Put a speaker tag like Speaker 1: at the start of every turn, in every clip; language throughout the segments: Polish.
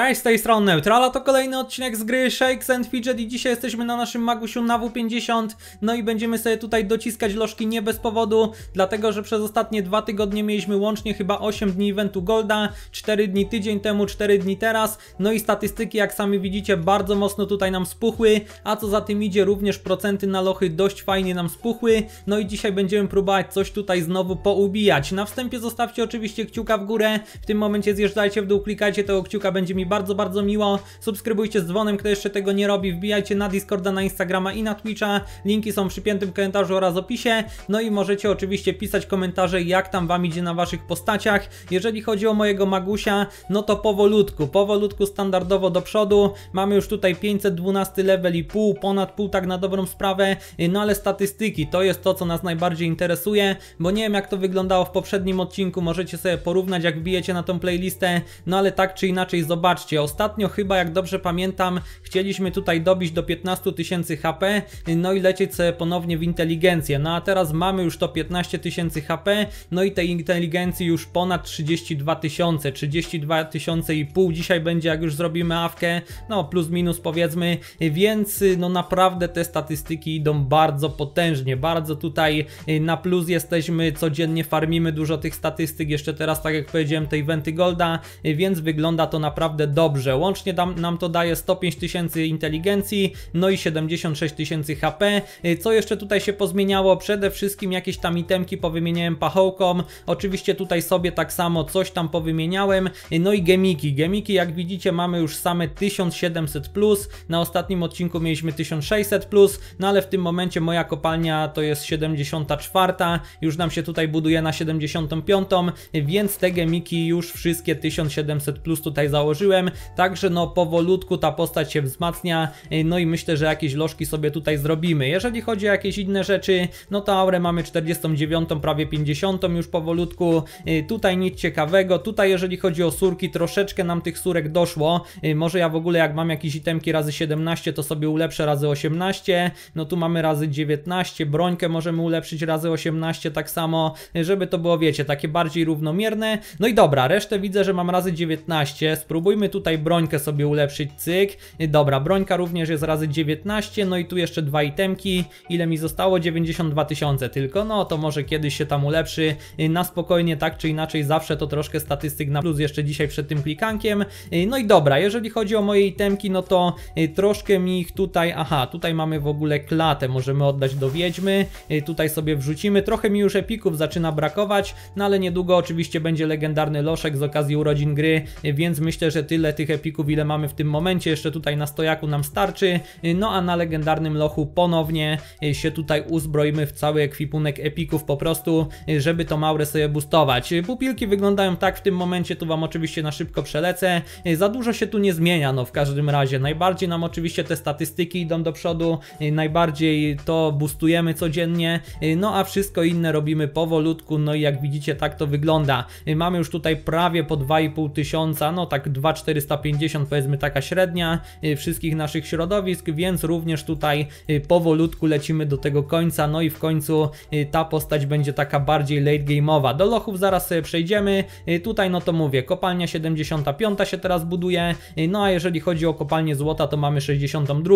Speaker 1: Hej, z tej strony Neutrala, to kolejny odcinek z gry Shakes and Fidget i dzisiaj jesteśmy na naszym Magusiu na W50 No i będziemy sobie tutaj dociskać lożki nie bez powodu Dlatego, że przez ostatnie dwa tygodnie mieliśmy łącznie chyba 8 dni eventu Golda 4 dni tydzień temu, 4 dni teraz No i statystyki jak sami widzicie bardzo mocno tutaj nam spuchły A co za tym idzie również procenty na lochy dość fajnie nam spuchły No i dzisiaj będziemy próbować coś tutaj znowu poubijać Na wstępie zostawcie oczywiście kciuka w górę W tym momencie zjeżdżajcie w dół, klikajcie tego kciuka, będzie mi bardzo, bardzo miło. Subskrybujcie z dzwonem, kto jeszcze tego nie robi. Wbijajcie na Discorda, na Instagrama i na Twitcha. Linki są przy piętym komentarzu oraz opisie. No i możecie oczywiście pisać komentarze, jak tam Wam idzie na Waszych postaciach. Jeżeli chodzi o mojego Magusia, no to powolutku, powolutku standardowo do przodu. Mamy już tutaj 512 level i pół, ponad pół tak na dobrą sprawę. No ale statystyki, to jest to, co nas najbardziej interesuje, bo nie wiem jak to wyglądało w poprzednim odcinku, możecie sobie porównać, jak wbijecie na tą playlistę, no ale tak czy inaczej zobaczcie, zobaczcie, ostatnio chyba jak dobrze pamiętam, chcieliśmy tutaj dobić do 15 tysięcy HP, no i lecieć sobie ponownie w inteligencję. No a teraz mamy już to 15 tysięcy HP, no i tej inteligencji już ponad 32 tysiące, 32 tysiące i pół dzisiaj będzie jak już zrobimy awkę, no plus minus powiedzmy, więc no naprawdę te statystyki idą bardzo potężnie, bardzo tutaj y, na plus jesteśmy, codziennie farmimy dużo tych statystyk, jeszcze teraz tak jak powiedziałem tej Venty Golda, y, więc wygląda to naprawdę naprawdę dobrze. Łącznie nam to daje 105 tysięcy inteligencji, no i 76 tysięcy HP. Y, co jeszcze tutaj się pozmieniało? Przede wszystkim jakieś tam itemki powymieniałem pachołkom. Oczywiście tutaj sobie tak samo coś tam powymieniałem. Y, no i gemiki. Gemiki jak widzicie mamy już same 1700+. Plus. Na ostatnim odcinku mieliśmy 1600+, plus, no ale w tym momencie moja kopalnia to jest 74. Już nam się tutaj buduje na 75, y, więc te gemiki już wszystkie 1700+, plus tutaj założyłem także no powolutku ta postać się wzmacnia, no i myślę, że jakieś lożki sobie tutaj zrobimy. Jeżeli chodzi o jakieś inne rzeczy, no to aurę mamy 49, prawie 50 już powolutku, tutaj nic ciekawego, tutaj jeżeli chodzi o surki, troszeczkę nam tych surek doszło, może ja w ogóle jak mam jakieś itemki razy 17, to sobie ulepszę razy 18, no tu mamy razy 19, brońkę możemy ulepszyć razy 18 tak samo, żeby to było wiecie, takie bardziej równomierne, no i dobra, resztę widzę, że mam razy 19, spróbujmy Spróbujmy tutaj brońkę sobie ulepszyć, cyk. Dobra, brońka również jest razy 19, no i tu jeszcze dwa itemki. Ile mi zostało? 92 tysiące tylko, no to może kiedyś się tam ulepszy. Na spokojnie, tak czy inaczej, zawsze to troszkę statystyk na plus jeszcze dzisiaj przed tym klikankiem. No i dobra, jeżeli chodzi o moje itemki, no to y, troszkę mi ich tutaj, aha, tutaj mamy w ogóle klatę, możemy oddać do wiedźmy, y, tutaj sobie wrzucimy, trochę mi już epików zaczyna brakować, no ale niedługo oczywiście będzie legendarny loszek z okazji urodzin gry, więc myślę, że tyle tych epików, ile mamy w tym momencie. Jeszcze tutaj na stojaku nam starczy. No a na legendarnym lochu ponownie się tutaj uzbroimy w cały ekwipunek epików po prostu, żeby to Maurę sobie boostować. Pupilki wyglądają tak w tym momencie, tu Wam oczywiście na szybko przelecę. Za dużo się tu nie zmienia, no w każdym razie. Najbardziej nam oczywiście te statystyki idą do przodu, najbardziej to boostujemy codziennie, no a wszystko inne robimy powolutku, no i jak widzicie tak to wygląda. Mamy już tutaj prawie po 2,5 tysiąca, no tak 2 450 powiedzmy taka średnia y, wszystkich naszych środowisk, więc również tutaj y, powolutku lecimy do tego końca, no i w końcu y, ta postać będzie taka bardziej late game'owa. Do lochów zaraz sobie przejdziemy, tutaj no to mówię, kopalnia 75 się teraz buduje, no a jeżeli chodzi o kopalnię złota to mamy 62,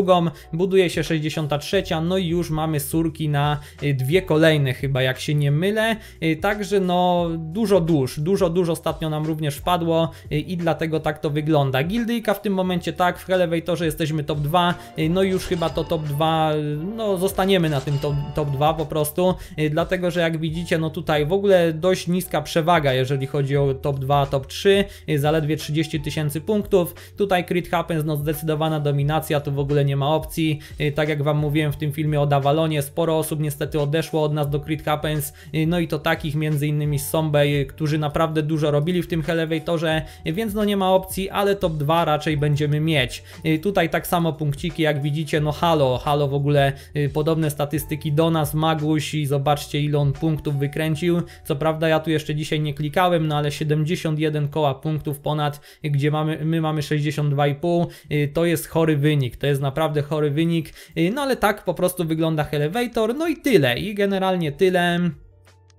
Speaker 1: buduje się 63, no i już mamy surki na dwie kolejne chyba jak się nie mylę, także no dużo dusz, dużo dużo ostatnio nam również wpadło i dlatego tak to wygląda. Gildyjka w tym momencie tak, w Elevatorze jesteśmy top 2, y, no i już chyba to top 2, y, no zostaniemy na tym top, top 2 po prostu, y, dlatego, że jak widzicie, no tutaj w ogóle dość niska przewaga, jeżeli chodzi o top 2, top 3, zaledwie 30 tysięcy punktów, tutaj Crit Happens, no zdecydowana dominacja, tu w ogóle nie ma opcji, tak jak Wam mówiłem w tym filmie o dawalonie sporo osób niestety odeszło od nas do Crit Happens, no i to takich między innymi z Sombay, którzy naprawdę dużo robili w tym Elevatorze, więc no nie ma opcji, pozycji, ale top 2 raczej będziemy mieć. Y, tutaj tak samo punkciki, jak widzicie, no halo, halo w ogóle y, podobne statystyki do nas, Maguś i zobaczcie ile on punktów wykręcił. Co prawda ja tu jeszcze dzisiaj nie klikałem, no ale 71 koła punktów ponad, gdzie mamy, my mamy 62,5, y, to jest chory wynik, to jest naprawdę chory wynik, no ale tak po prostu wygląda Elevator, no i tyle, i generalnie tyle.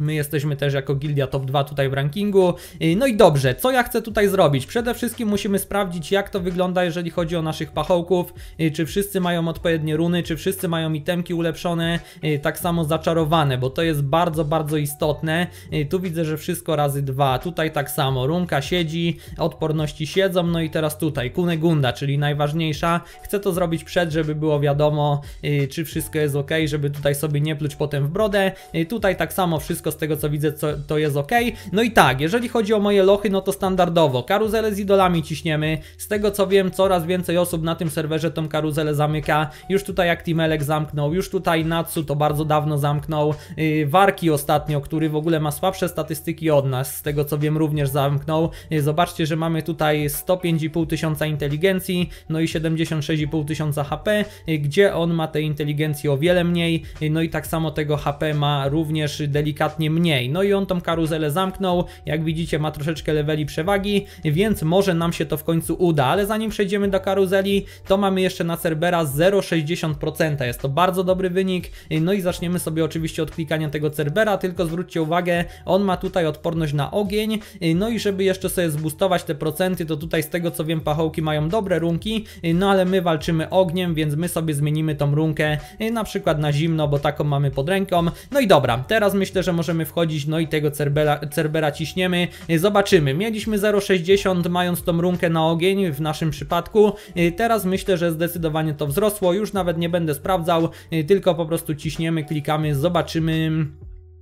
Speaker 1: My jesteśmy też jako gildia top 2 tutaj w rankingu. Y, no i dobrze, co ja chcę tutaj zrobić? Przede wszystkim musimy sprawdzić jak to wygląda jeżeli chodzi o naszych pachołków, y, czy wszyscy mają odpowiednie runy, czy wszyscy mają itemki ulepszone, y, tak samo zaczarowane, bo to jest bardzo, bardzo istotne. Tu widzę, że wszystko razy dwa, tutaj tak samo, runka siedzi, odporności siedzą, no i teraz tutaj kunegunda, czyli najważniejsza. Chcę to zrobić przed, żeby było wiadomo, czy wszystko jest ok, żeby tutaj sobie nie pluć potem w brodę. Tutaj tak samo wszystko z tego co widzę co, to jest ok. No i tak, jeżeli chodzi o moje lochy, no to standardowo karuzelę z idolami ciśniemy. Z tego co wiem, coraz więcej osób na tym serwerze tą karuzelę zamyka. Już tutaj Actimelek zamknął, już tutaj Natsu to bardzo dawno zamknął. Yy, Warki ostatnio, który w ogóle ma słabsze statystyki od nas, z tego co wiem również zamknął. Yy, zobaczcie, że mamy tutaj 105,5 tysiąca inteligencji, no i 76,5 tysiąca HP, yy, gdzie on ma tej inteligencji o wiele mniej. Y, no i tak samo tego HP ma również delikatnie delikatnie mniej. No i on tą karuzelę zamknął, jak widzicie ma troszeczkę leveli przewagi, więc może nam się to w końcu uda, ale zanim przejdziemy do karuzeli, to mamy jeszcze na Cerbera 0,60%, jest to bardzo dobry wynik, no i zaczniemy sobie oczywiście od klikania tego Cerbera, tylko zwróćcie uwagę, on ma tutaj odporność na ogień, no i żeby jeszcze sobie zbustować te procenty, to tutaj z tego co wiem pachołki mają dobre runki, no ale my walczymy ogniem, więc my sobie zmienimy tą runkę na przykład na zimno, bo taką mamy pod ręką, no i dobra, teraz myślę, że możemy możemy wchodzić, no i tego Cerbera, Cerbera ciśniemy. Y, zobaczymy. Mieliśmy 0,60 mając tą runkę na ogień w naszym przypadku. Y, teraz myślę, że zdecydowanie to wzrosło. Już nawet nie będę sprawdzał, y, tylko po prostu ciśniemy, klikamy, zobaczymy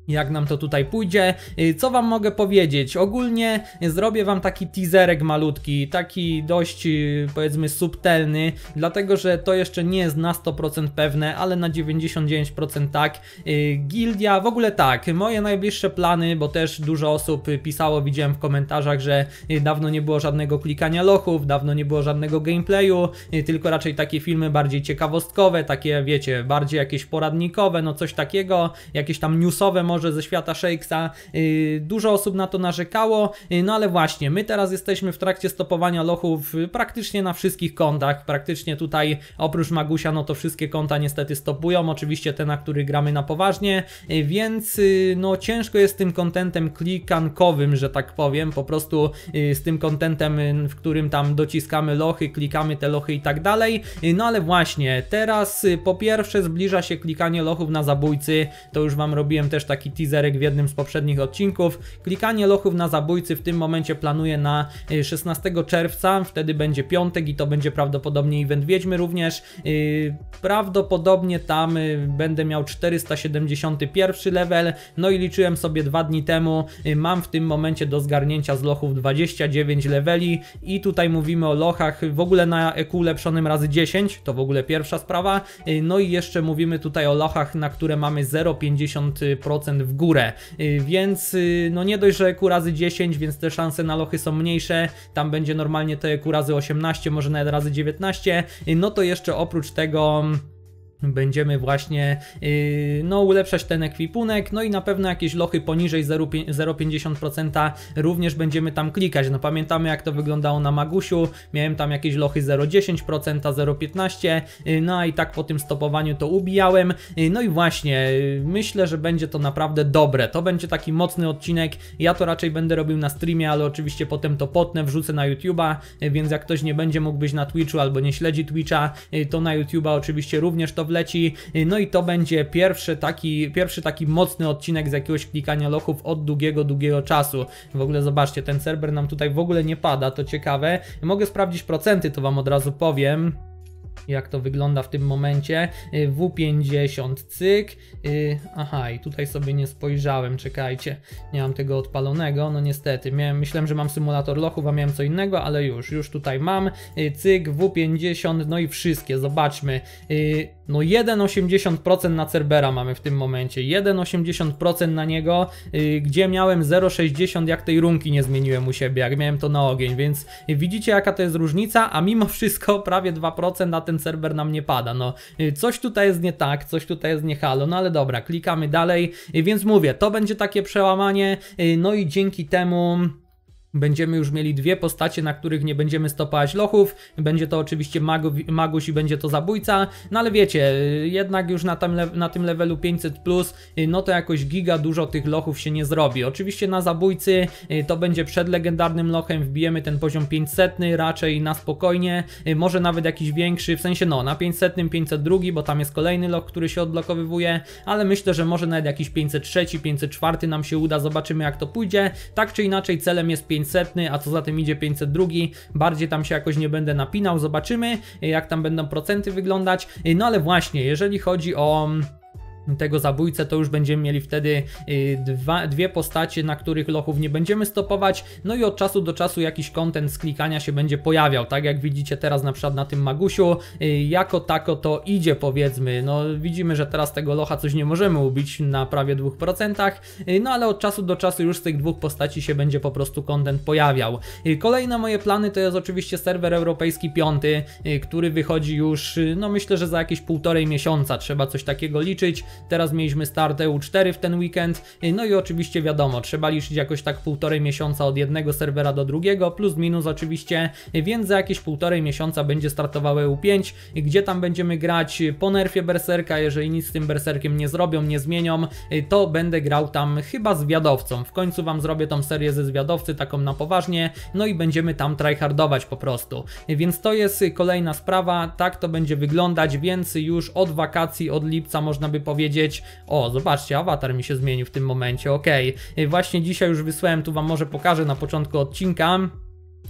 Speaker 1: jak nam to tutaj pójdzie. Y, co wam mogę powiedzieć? Ogólnie zrobię wam taki teaserek malutki, taki dość y, powiedzmy subtelny, dlatego że to jeszcze nie jest na 100% pewne, ale na 99% tak. Y, gildia, w ogóle tak, moje najbliższe plany, bo też dużo osób pisało, widziałem w komentarzach, że dawno nie było żadnego klikania lochów, dawno nie było żadnego gameplayu, tylko raczej takie filmy bardziej ciekawostkowe, takie wiecie, bardziej jakieś poradnikowe, no coś takiego, jakieś tam newsowe może ze świata Shakesa. Y, dużo osób na to narzekało, y, no ale właśnie, my teraz jesteśmy w trakcie stopowania lochów y, praktycznie na wszystkich kontach, praktycznie tutaj oprócz Magusia, no to wszystkie konta niestety stopują, oczywiście te, na których gramy na poważnie, więc no ciężko jest z tym kontentem klikankowym, że tak powiem, po prostu z tym kontentem, w którym tam dociskamy lochy, klikamy te lochy i tak dalej, no ale właśnie, teraz po pierwsze zbliża się klikanie lochów na zabójcy, to już Wam robiłem też taki taki teaserek w jednym z poprzednich odcinków. Klikanie lochów na zabójcy w tym momencie planuję na 16 e, czerwca, wtedy będzie piątek i to będzie prawdopodobnie event Wiedźmy również. E, prawdopodobnie tam e, będę miał 471 level, no i liczyłem sobie dwa dni temu, mam w tym momencie do zgarnięcia z lochów 29 leveli i tutaj mówimy o lochach w ogóle na EQ ulepszonym razy 10, to w ogóle pierwsza sprawa, no i jeszcze mówimy tutaj o lochach, na które mamy 0,50% 10% w górę, y, więc y, no nie dość, że EQ razy 10, więc te szanse na lochy są mniejsze, tam będzie normalnie to EQ razy 18, może nawet razy 19, y, no to jeszcze oprócz tego mm, będziemy właśnie yy, no, ulepszać ten ekwipunek, no i na pewno jakieś lochy poniżej 0,50% również będziemy tam klikać. No pamiętamy jak to wyglądało na Magusiu, miałem tam jakieś lochy 0,10%, 0,15%, yy, no i tak po tym stopowaniu to ubijałem. Yy, no i właśnie, myślę, że będzie to naprawdę dobre. To będzie taki mocny odcinek, ja to raczej będę robił na streamie, ale oczywiście potem to potnę, wrzucę na YouTube'a, więc jak ktoś nie będzie mógł być na Twitchu albo nie śledzi Twitcha, to na YouTube'a oczywiście również to wleci. No i to będzie pierwszy taki, pierwszy taki mocny odcinek z jakiegoś klikania lochów od długiego, długiego czasu. W ogóle zobaczcie, ten serwer nam tutaj w ogóle nie pada, to ciekawe. Mogę sprawdzić procenty, to Wam od razu powiem jak to wygląda w tym momencie. Y, W50 cyk. Y, aha, i tutaj sobie nie spojrzałem, czekajcie. Nie mam tego odpalonego, no niestety. Miałem, myślałem, że mam symulator lochów, a miałem co innego, ale już, już tutaj mam. Y, cyk, W50, no i wszystkie, zobaczmy. No 1,80% na Cerbera mamy w tym momencie. 1,80% na niego, gdzie miałem 0,60, jak tej runki nie zmieniłem u siebie, jak miałem to na ogień, więc widzicie jaka to jest różnica, a mimo wszystko prawie 2% na ten serwer nam nie pada. No, y, coś tutaj jest nie tak, coś tutaj jest nie halo, no ale dobra, klikamy dalej. Y, więc mówię, to będzie takie przełamanie, y, no i dzięki temu Będziemy już mieli dwie postacie, na których nie będziemy stopać lochów. Będzie to oczywiście magu, i będzie to zabójca. No ale wiecie, jednak już na tym, na tym levelu 500, no to jakoś giga dużo tych lochów się nie zrobi. Oczywiście na zabójcy y, to będzie przed legendarnym lochem, wbijemy ten poziom 500, raczej na spokojnie. Y, może nawet jakiś większy, w sensie no na 500, 502, bo tam jest kolejny loch, który się odblokowywuje. Ale myślę, że może nawet jakiś 503, 504 nam się uda. Zobaczymy jak to pójdzie. Tak czy inaczej, celem jest 500. 500, a co za tym idzie 502, bardziej tam się jakoś nie będę napinał, zobaczymy jak tam będą procenty wyglądać, no ale właśnie, jeżeli chodzi o mm, tego zabójcę, to już będziemy mieli wtedy y, dwa, dwie postacie, na których lochów nie będziemy stopować, no i od czasu do czasu jakiś kontent z klikania się będzie pojawiał, tak jak widzicie teraz na przykład na tym Magusiu, y, jako tako to idzie powiedzmy, no widzimy, że teraz tego locha coś nie możemy ubić na prawie 2%, y, no ale od czasu do czasu już z tych dwóch postaci się będzie po prostu kontent pojawiał. Kolejne moje plany to jest oczywiście serwer europejski piąty, który wychodzi już, no myślę, że za jakieś półtorej miesiąca trzeba coś takiego liczyć, Teraz mieliśmy start EU4 w ten weekend, no i oczywiście wiadomo, trzeba liczyć jakoś tak półtorej miesiąca od jednego serwera do drugiego, plus minus oczywiście, więc za jakieś półtorej miesiąca będzie startowały EU5, gdzie tam będziemy grać po nerfie Berserka, jeżeli nic z tym Berserkiem nie zrobią, nie zmienią, to będę grał tam chyba zwiadowcą. W końcu Wam zrobię tą serię ze zwiadowcy, taką na poważnie, no i będziemy tam tryhardować po prostu. Więc to jest kolejna sprawa, tak to będzie wyglądać, więc już od wakacji, od lipca można by powiedzieć, powiedzieć, o zobaczcie, awatar mi się zmienił w tym momencie, ok, właśnie dzisiaj już wysłałem, tu wam może pokażę na początku odcinka,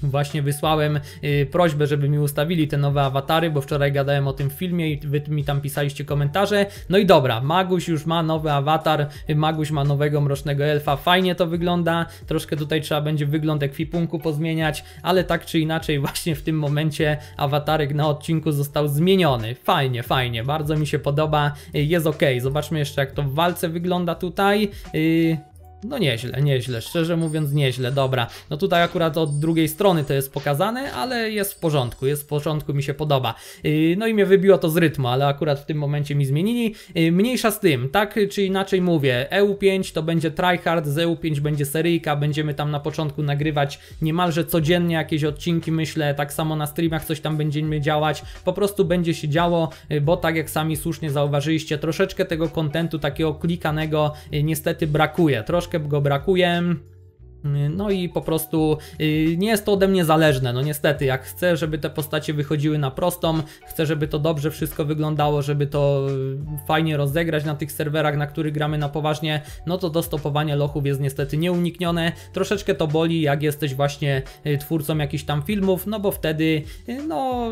Speaker 1: Właśnie wysłałem y, prośbę, żeby mi ustawili te nowe awatary, bo wczoraj gadałem o tym filmie i wy mi tam pisaliście komentarze. No i dobra, Maguś już ma nowy awatar, y, Maguś ma nowego mrocznego elfa, fajnie to wygląda. Troszkę tutaj trzeba będzie wygląd ekwipunku pozmieniać, ale tak czy inaczej właśnie w tym momencie awatarek na odcinku został zmieniony. Fajnie, fajnie, bardzo mi się podoba, y, jest ok. Zobaczmy jeszcze jak to w walce wygląda tutaj. No nieźle, nieźle, szczerze mówiąc nieźle, dobra. No tutaj akurat od drugiej strony to jest pokazane, ale jest w porządku, jest w porządku, mi się podoba. Yy, no i mnie wybiło to z rytmu, ale akurat w tym momencie mi zmienili. Yy, mniejsza z tym, tak czy inaczej mówię, EU5 to będzie tryhard, z EU5 będzie seryjka, będziemy tam na początku nagrywać niemalże codziennie jakieś odcinki, myślę, tak samo na streamach coś tam będziemy działać, po prostu będzie się działo, yy, bo tak jak sami słusznie zauważyliście, troszeczkę tego kontentu takiego klikanego niestety brakuje, troszkę troszkę go brakuje. Y, no i po prostu y, nie jest to ode mnie zależne, no niestety, jak chcę, żeby te postacie wychodziły na prostą, chcę, żeby to dobrze wszystko wyglądało, żeby to y, fajnie rozegrać na tych serwerach, na których gramy na poważnie, no to dostopowanie lochów jest niestety nieuniknione. Troszeczkę to boli, jak jesteś właśnie twórcą jakichś tam filmów, no bo wtedy no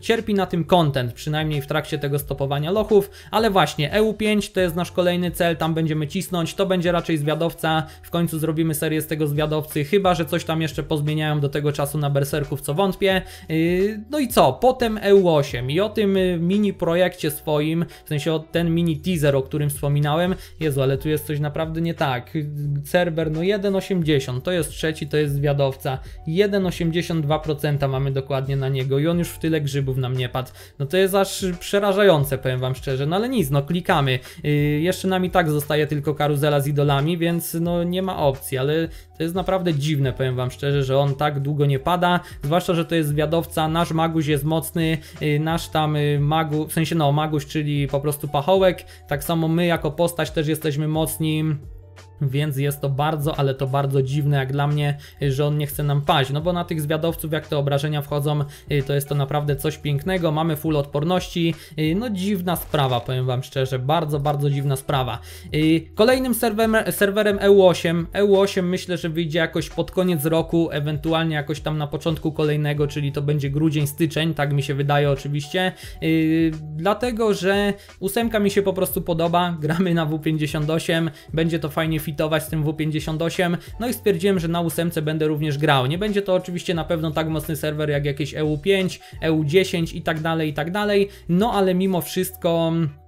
Speaker 1: cierpi na tym content, przynajmniej w trakcie tego stopowania lochów, ale właśnie EU5 to jest nasz kolejny cel, tam będziemy cisnąć, to będzie raczej zwiadowca, w końcu zrobimy serię z tego zwiadowcy, chyba że coś tam jeszcze pozmieniają do tego czasu na berserków, co wątpię. Y, no i co? Potem EU8 i o tym y, mini projekcie swoim, w sensie o ten mini teaser, o którym wspominałem. Jezu, ale tu jest coś naprawdę nie tak. Cerber, no 1,80 to jest trzeci, to jest zwiadowca. 1,82% mamy dokładnie na niego i on już w tyle grzybów nam nie padł. No to jest aż przerażające, powiem Wam szczerze. No ale nic, no klikamy. Y, jeszcze nam i tak zostaje tylko karuzela z idolami, więc no nie ma opcji, ale to jest naprawdę dziwne, powiem wam szczerze, że on tak długo nie pada, zwłaszcza, że to jest zwiadowca, nasz Maguś jest mocny, y, nasz tam y, Magu, w sensie no Maguś, czyli po prostu pachołek, tak samo my jako postać też jesteśmy mocni, więc jest to bardzo, ale to bardzo dziwne jak dla mnie, y, że on nie chce nam paść, no bo na tych zwiadowców jak te obrażenia wchodzą, y, to jest to naprawdę coś pięknego, mamy full odporności, y, no dziwna sprawa, powiem Wam szczerze, bardzo, bardzo dziwna sprawa. Kolejnym serwerem, e serwerem EU8, EU8 myślę, że wyjdzie jakoś pod koniec roku, ewentualnie jakoś tam na początku kolejnego, czyli to będzie grudzień, styczeń, tak mi się wydaje oczywiście, dlatego, że ósemka mi się po prostu podoba, gramy na W58, będzie to fajnie fitować z tym W58, no i stwierdziłem, że na ósemce będę również grał. Nie będzie to oczywiście na pewno tak mocny serwer jak jakieś EU5, EU10 i tak dalej, i tak dalej, no ale mimo wszystko... Mm,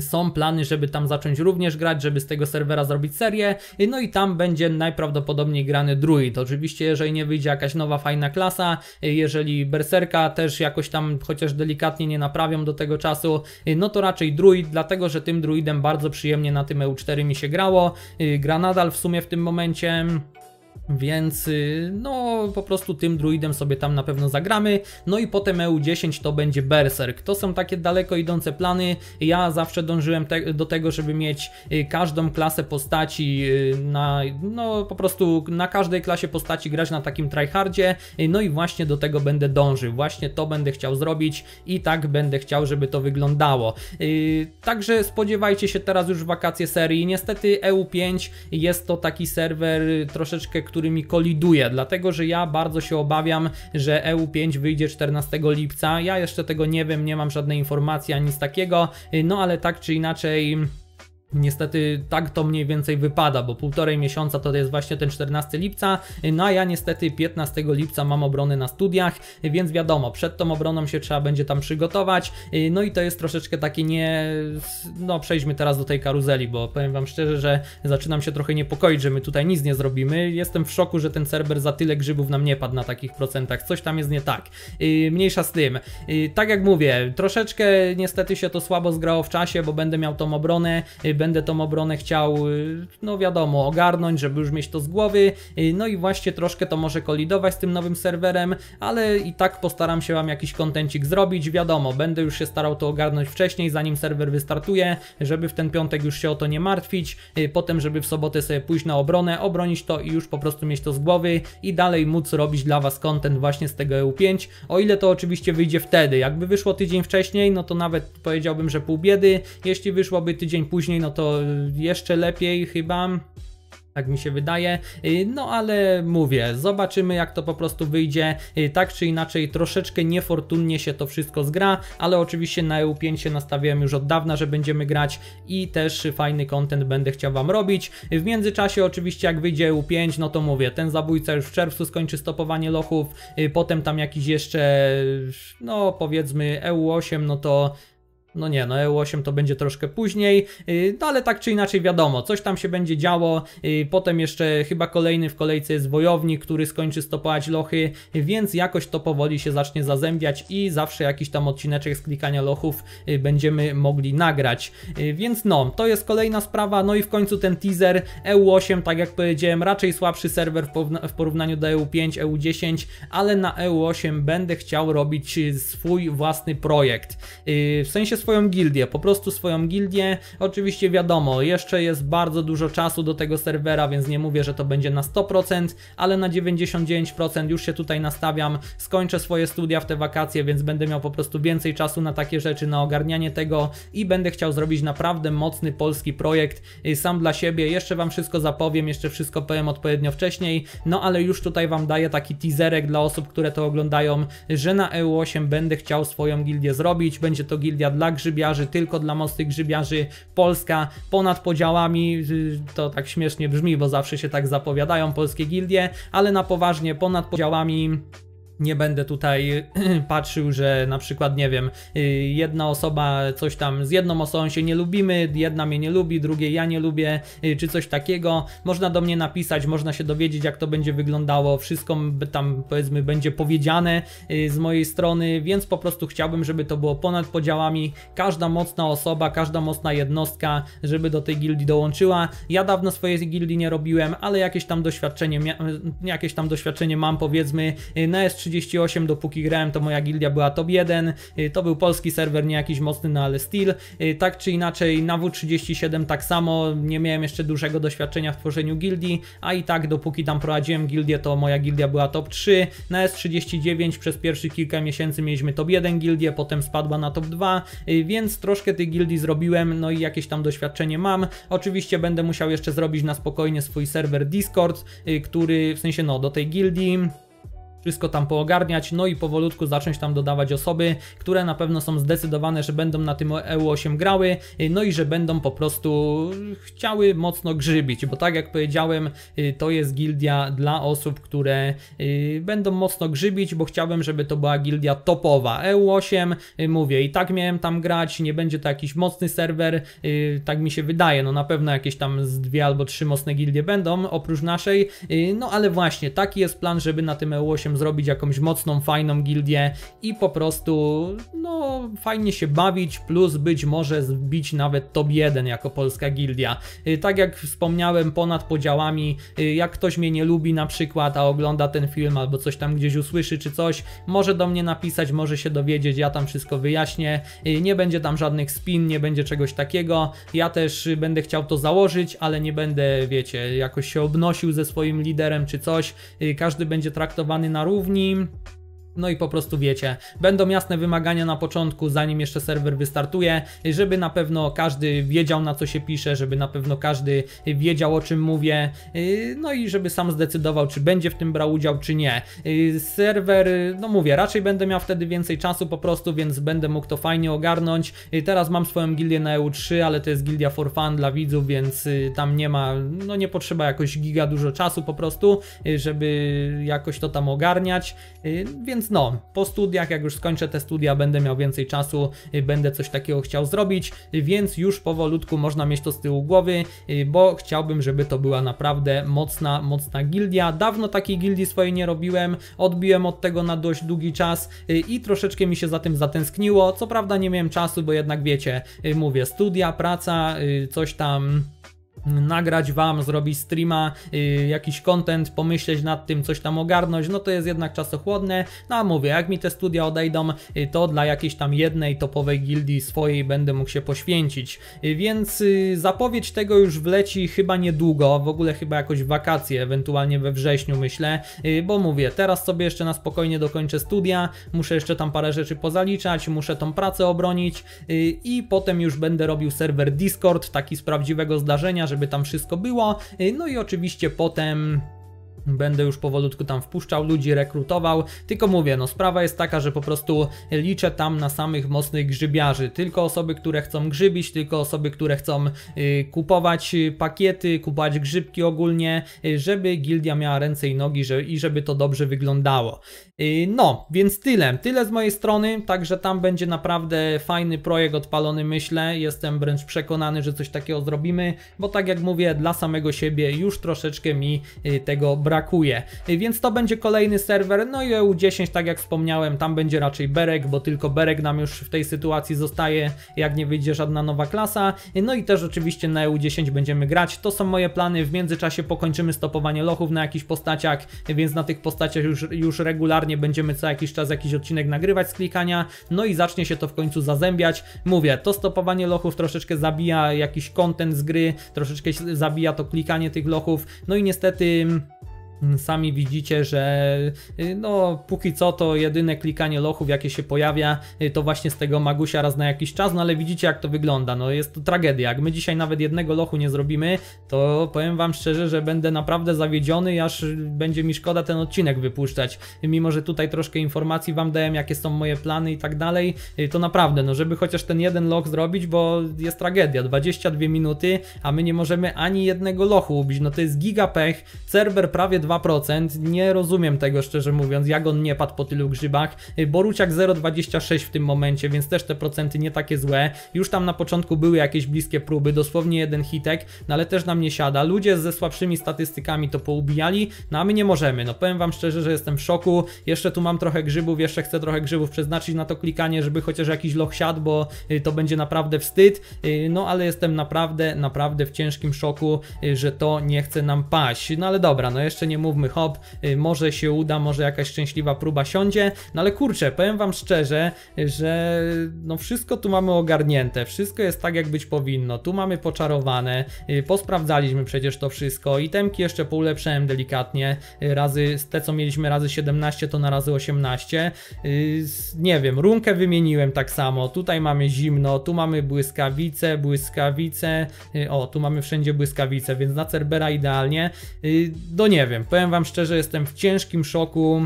Speaker 1: są plany, żeby tam zacząć również grać, żeby z tego serwera zrobić serię, no i tam będzie najprawdopodobniej grany druid. Oczywiście, jeżeli nie wyjdzie jakaś nowa fajna klasa, jeżeli berserka też jakoś tam chociaż delikatnie nie naprawią do tego czasu, no to raczej druid, dlatego że tym druidem bardzo przyjemnie na tym EU4 mi się grało. Gra nadal w sumie w tym momencie. Więc y, no po prostu tym druidem sobie tam na pewno zagramy. No i potem EU10 to będzie Berserk. To są takie daleko idące plany. Ja zawsze dążyłem te do tego, żeby mieć y, każdą klasę postaci y, na, no po prostu na każdej klasie postaci grać na takim tryhardzie. No i właśnie do tego będę dążył. Właśnie to będę chciał zrobić i tak będę chciał, żeby to wyglądało. także spodziewajcie się teraz już wakacje serii. Niestety EU5 jest to taki serwer troszeczkę którymi koliduje, dlatego że ja bardzo się obawiam, że EU5 wyjdzie 14 lipca. Ja jeszcze tego nie wiem, nie mam żadnej informacji ani z takiego, no ale tak czy inaczej. Niestety tak to mniej więcej wypada, bo półtorej miesiąca to jest właśnie ten 14 lipca, no a ja niestety 15 lipca mam obrony na studiach, więc wiadomo, przed tą obroną się trzeba będzie tam przygotować, no i to jest troszeczkę takie nie... no przejdźmy teraz do tej karuzeli, bo powiem Wam szczerze, że zaczynam się trochę niepokoić, że my tutaj nic nie zrobimy, jestem w szoku, że ten serwer za tyle grzybów nam nie padł na takich procentach, coś tam jest nie tak, y, mniejsza z tym. Y, tak jak mówię, troszeczkę niestety się to słabo zgrało w czasie, bo będę miał tą obronę, y, będę tą obronę chciał, y, no wiadomo, ogarnąć, żeby już mieć to z głowy. Y, no i właśnie troszkę to może kolidować z tym nowym serwerem, ale i tak postaram się Wam jakiś kontencik zrobić. Wiadomo, będę już się starał to ogarnąć wcześniej, zanim serwer wystartuje, żeby w ten piątek już się o to nie martwić. Y, potem, żeby w sobotę sobie pójść na obronę, obronić to i już po prostu mieć to z głowy i dalej móc robić dla Was kontent właśnie z tego EU5. O ile to oczywiście wyjdzie wtedy. Jakby wyszło tydzień wcześniej, no to nawet powiedziałbym, że pół biedy. Jeśli wyszłoby tydzień później, no to jeszcze lepiej chyba. Tak mi się wydaje, y, no ale mówię, zobaczymy jak to po prostu wyjdzie. Y, tak czy inaczej, troszeczkę niefortunnie się to wszystko zgra, ale oczywiście na EU5 się nastawiłem już od dawna, że będziemy grać i też fajny content będę chciał Wam robić. Y, w międzyczasie, oczywiście, jak wyjdzie EU5, no to mówię, ten zabójca już w czerwcu skończy stopowanie lochów, potem tam jakiś jeszcze, no powiedzmy EU8, no to no nie, no EU8 to będzie troszkę później, y, no ale tak czy inaczej wiadomo, coś tam się będzie działo, y, potem jeszcze chyba kolejny w kolejce jest wojownik, który skończy stopować lochy, więc jakoś to powoli się zacznie zazębiać i zawsze jakiś tam odcineczek z klikania lochów y, będziemy mogli nagrać. Więc no, to jest kolejna sprawa, no i w końcu ten teaser EU8, tak jak powiedziałem, raczej słabszy serwer w porównaniu do EU5, EU10, ale na EU8 będę chciał robić swój własny projekt. W sensie swoją gildię, po prostu swoją gildię. Oczywiście wiadomo, jeszcze jest bardzo dużo czasu do tego serwera, więc nie mówię, że to będzie na 100%, ale na 99% już się tutaj nastawiam. Skończę swoje studia w te wakacje, więc będę miał po prostu więcej czasu na takie rzeczy, na ogarnianie tego i będę chciał zrobić naprawdę mocny polski projekt y, sam dla siebie. Jeszcze Wam wszystko zapowiem, jeszcze wszystko powiem odpowiednio wcześniej, no ale już tutaj Wam daję taki teaserek dla osób, które to oglądają, że na EU8 będę chciał swoją gildię zrobić. Będzie to gildia dla grzybiarzy, tylko dla mocnych grzybiarzy, Polska ponad podziałami, y, to tak śmiesznie brzmi, bo zawsze się tak zapowiadają polskie gildie, ale na poważnie ponad podziałami nie będę tutaj patrzył, że na przykład, nie wiem, y, jedna osoba coś tam, z jedną osobą się nie lubimy, jedna mnie nie lubi, drugiej ja nie lubię, y, czy coś takiego. Można do mnie napisać, można się dowiedzieć, jak to będzie wyglądało, wszystko tam powiedzmy będzie powiedziane y, z mojej strony, więc po prostu chciałbym, żeby to było ponad podziałami. Każda mocna osoba, każda mocna jednostka, żeby do tej gildii dołączyła. Ja dawno swojej gildii nie robiłem, ale jakieś tam doświadczenie, jakieś tam doświadczenie mam powiedzmy na s 38, dopóki grałem, to moja gildia była top 1. Y, to był polski serwer, nie jakiś mocny, no ale still. Y, tak czy inaczej, na W37 tak samo, nie miałem jeszcze dużego doświadczenia w tworzeniu gildii, a i tak dopóki tam prowadziłem gildię, to moja gildia była top 3. Na S39 przez pierwszy kilka miesięcy mieliśmy top 1 gildię, potem spadła na top 2, y, więc troszkę tych gildii zrobiłem, no i jakieś tam doświadczenie mam. Oczywiście będę musiał jeszcze zrobić na spokojnie swój serwer Discord, który w sensie no do tej gildii wszystko tam poogarniać, no i powolutku zacząć tam dodawać osoby, które na pewno są zdecydowane, że będą na tym EU8 grały, no i że będą po prostu chciały mocno grzybić, bo tak jak powiedziałem, y, to jest gildia dla osób, które y, będą mocno grzybić, bo chciałbym, żeby to była gildia topowa. EU8, y, mówię, i tak miałem tam grać, nie będzie to jakiś mocny serwer, tak mi się wydaje, no na pewno jakieś tam z dwie albo trzy mocne gildie będą, oprócz naszej, no ale właśnie, taki jest plan, żeby na tym EU8 zrobić jakąś mocną, fajną gildię i po prostu, no, fajnie się bawić, plus być może zbić nawet top 1 jako polska gildia. Y, tak jak wspomniałem, ponad podziałami, y, jak ktoś mnie nie lubi na przykład, a ogląda ten film albo coś tam gdzieś usłyszy czy coś, może do mnie napisać, może się dowiedzieć, ja tam wszystko wyjaśnię. Y, nie będzie tam żadnych spin, nie będzie czegoś takiego. Ja też będę chciał to założyć, ale nie będę, wiecie, jakoś się obnosił ze swoim liderem czy coś. Każdy będzie traktowany na na równi. No i po prostu wiecie, będą jasne wymagania na początku, zanim jeszcze serwer wystartuje, żeby na pewno każdy wiedział na co się pisze, żeby na pewno każdy wiedział o czym mówię, yy, no i żeby sam zdecydował, czy będzie w tym brał udział, czy nie. Yy, serwer, no mówię, raczej będę miał wtedy więcej czasu po prostu, więc będę mógł to fajnie ogarnąć. Yy, teraz mam swoją gildię na EU3, ale to jest gildia for fun dla widzów, więc tam nie ma, no nie potrzeba jakoś giga dużo czasu po prostu, żeby jakoś to tam ogarniać, więc więc no, po studiach, jak już skończę te studia, będę miał więcej czasu, y, będę coś takiego chciał zrobić, y, więc już powolutku można mieć to z tyłu głowy, y, bo chciałbym, żeby to była naprawdę mocna, mocna gildia. Dawno takiej gildii swojej nie robiłem, odbiłem od tego na dość długi czas i troszeczkę mi się za tym zatęskniło. Co prawda nie miałem czasu, bo jednak wiecie, mówię, studia, praca, coś tam nagrać wam, zrobić streama, y, jakiś content, pomyśleć nad tym, coś tam ogarnąć, no to jest jednak czasochłodne. No a mówię, jak mi te studia odejdą, y, to dla jakiejś tam jednej topowej gildii swojej będę mógł się poświęcić. Y, więc zapowiedź tego już wleci chyba niedługo, w ogóle chyba jakoś w wakacje, ewentualnie we wrześniu myślę, bo mówię, teraz sobie jeszcze na spokojnie dokończę studia, muszę jeszcze tam parę rzeczy pozaliczać, muszę tą pracę obronić i potem już będę robił serwer Discord, taki z prawdziwego zdarzenia, że żeby tam wszystko było. Y, no i oczywiście potem Będę już powolutku tam wpuszczał ludzi, rekrutował, tylko mówię, no sprawa jest taka, że po prostu liczę tam na samych mocnych grzybiarzy, tylko osoby, które chcą grzybić, tylko osoby, które chcą y, kupować y, pakiety, kupować grzybki ogólnie, y, żeby gildia miała ręce i nogi że, i żeby to dobrze wyglądało. Yy, no, więc tyle. Tyle z mojej strony, także tam będzie naprawdę fajny projekt odpalony, myślę. Jestem wręcz przekonany, że coś takiego zrobimy, bo tak jak mówię, dla samego siebie już troszeczkę mi yy, tego brakuje. Yy, więc to będzie kolejny serwer, no i EU10, tak jak wspomniałem, tam będzie raczej Berek, bo tylko Berek nam już w tej sytuacji zostaje, jak nie wyjdzie żadna nowa klasa. No i też oczywiście na EU10 będziemy grać. To są moje plany. W międzyczasie pokończymy stopowanie lochów na jakichś postaciach, więc na tych postaciach już, już regularnie regularnie będziemy co jakiś czas jakiś odcinek nagrywać z klikania, no i zacznie się to w końcu zazębiać. Mówię, to stopowanie lochów troszeczkę zabija jakiś kontent z gry, troszeczkę zabija to klikanie tych lochów, no i niestety mm, Mm, sami widzicie, że y, no póki co to jedyne klikanie lochów jakie się pojawia y, to właśnie z tego magusia raz na jakiś czas, no ale widzicie jak to wygląda, no jest to tragedia. Jak my dzisiaj nawet jednego lochu nie zrobimy, to powiem wam szczerze, że będę naprawdę zawiedziony, aż będzie mi szkoda ten odcinek wypuszczać. Mimo, że tutaj troszkę informacji wam dałem jakie są moje plany i tak dalej, y, to naprawdę no żeby chociaż ten jeden loch zrobić, bo jest tragedia, 22 minuty, a my nie możemy ani jednego lochu ubić, no to jest gigapech, serwer prawie 2%. Nie rozumiem tego szczerze mówiąc, jak on nie padł po tylu grzybach. Boruciak 0,26 w tym momencie, więc też te procenty nie takie złe. Już tam na początku były jakieś bliskie próby, dosłownie jeden hitek, no ale też nam nie siada. Ludzie ze słabszymi statystykami to poubijali, no a my nie możemy. No powiem wam szczerze, że jestem w szoku. Jeszcze tu mam trochę grzybów, jeszcze chcę trochę grzybów przeznaczyć na to klikanie, żeby chociaż jakiś loch siadł, bo y, to będzie naprawdę wstyd. Y, no ale jestem naprawdę, naprawdę w ciężkim szoku, y, że to nie chce nam paść. No ale dobra, no jeszcze nie nie mówmy hop, y, może się uda, może jakaś szczęśliwa próba siądzie, no ale kurczę, powiem wam szczerze, że no wszystko tu mamy ogarnięte, wszystko jest tak jak być powinno, tu mamy poczarowane, y, posprawdzaliśmy przecież to wszystko, i temki jeszcze poulepszałem delikatnie, y, razy te co mieliśmy razy 17 to na razy 18, nie wiem, runkę wymieniłem tak samo, tutaj mamy zimno, tu mamy błyskawice, błyskawice, o tu mamy wszędzie błyskawice, więc na Cerbera idealnie, do no nie wiem, Powiem Wam szczerze, jestem w ciężkim szoku